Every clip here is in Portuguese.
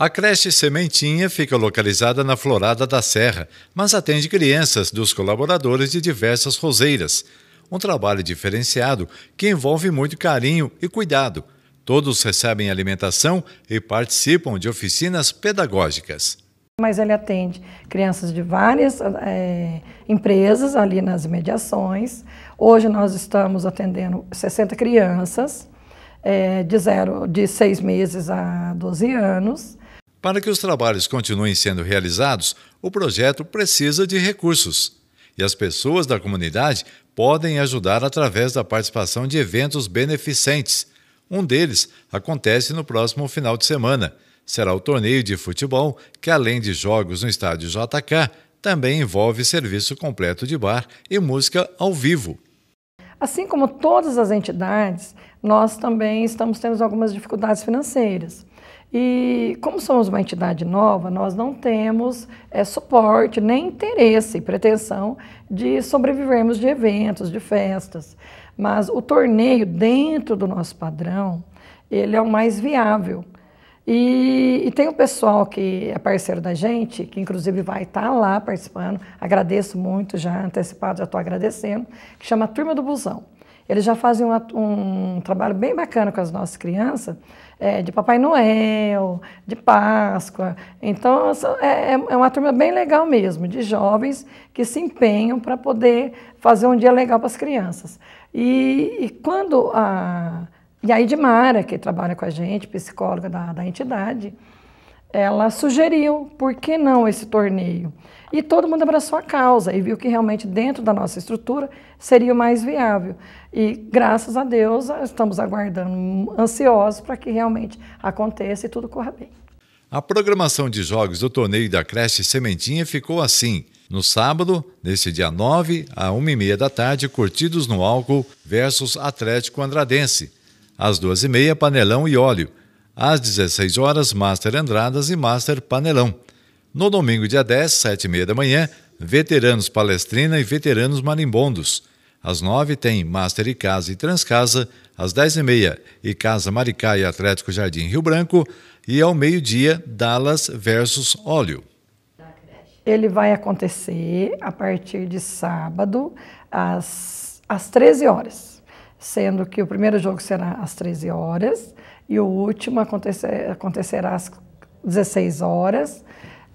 A creche Sementinha fica localizada na Florada da Serra, mas atende crianças dos colaboradores de diversas roseiras. Um trabalho diferenciado que envolve muito carinho e cuidado. Todos recebem alimentação e participam de oficinas pedagógicas. Mas ele atende crianças de várias é, empresas ali nas imediações. Hoje nós estamos atendendo 60 crianças, é, de, zero, de 6 meses a 12 anos. Para que os trabalhos continuem sendo realizados, o projeto precisa de recursos. E as pessoas da comunidade podem ajudar através da participação de eventos beneficentes. Um deles acontece no próximo final de semana. Será o torneio de futebol, que além de jogos no estádio JK, também envolve serviço completo de bar e música ao vivo. Assim como todas as entidades, nós também estamos tendo algumas dificuldades financeiras. E como somos uma entidade nova, nós não temos é, suporte, nem interesse e pretensão de sobrevivermos de eventos, de festas. Mas o torneio, dentro do nosso padrão, ele é o mais viável. E, e tem o pessoal que é parceiro da gente, que inclusive vai estar tá lá participando, agradeço muito já, antecipado já estou agradecendo, que chama Turma do Busão. Eles já fazem um, um trabalho bem bacana com as nossas crianças, é, de Papai Noel, de Páscoa. Então, é, é, é uma turma bem legal mesmo, de jovens que se empenham para poder fazer um dia legal para as crianças. E, e quando a. E a Edmara, que trabalha com a gente, psicóloga da, da entidade, ela sugeriu, por que não esse torneio? E todo mundo abraçou a causa e viu que realmente dentro da nossa estrutura seria o mais viável. E graças a Deus ah, estamos aguardando, ansiosos para que realmente aconteça e tudo corra bem. A programação de jogos do torneio da creche Sementinha ficou assim. No sábado, neste dia 9, à 1h30 da tarde, Curtidos no Álcool versus Atlético Andradense. Às 2h30, Panelão e Óleo. Às 16 horas, Master Andradas e Master Panelão. No domingo, dia 10, 7 e meia da manhã, Veteranos Palestrina e Veteranos Marimbondos. Às 9 tem Master e Casa e Transcasa, às 10 e meia e Casa Maricá e Atlético Jardim Rio Branco e ao meio-dia Dallas versus Óleo. Ele vai acontecer a partir de sábado às, às 13 horas, sendo que o primeiro jogo será às 13 horas e o último acontecer, acontecerá às 16 horas.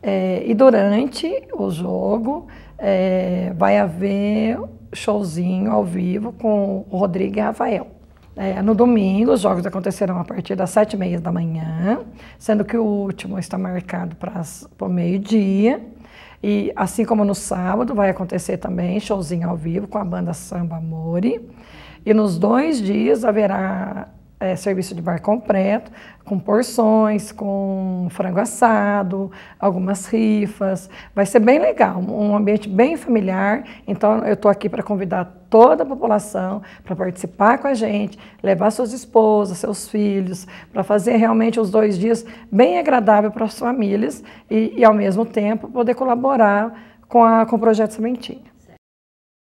É, e durante o jogo é, vai haver showzinho ao vivo com o Rodrigo e Rafael. É, no domingo, os jogos acontecerão a partir das sete e meia da manhã, sendo que o último está marcado para o meio-dia. E assim como no sábado, vai acontecer também showzinho ao vivo com a banda Samba Amore. E nos dois dias haverá é, serviço de bar completo, com porções, com frango assado, algumas rifas. Vai ser bem legal, um ambiente bem familiar. Então, eu estou aqui para convidar toda a população para participar com a gente, levar suas esposas, seus filhos, para fazer realmente os dois dias bem agradável para as famílias e, e, ao mesmo tempo, poder colaborar com, a, com o Projeto Sementinha.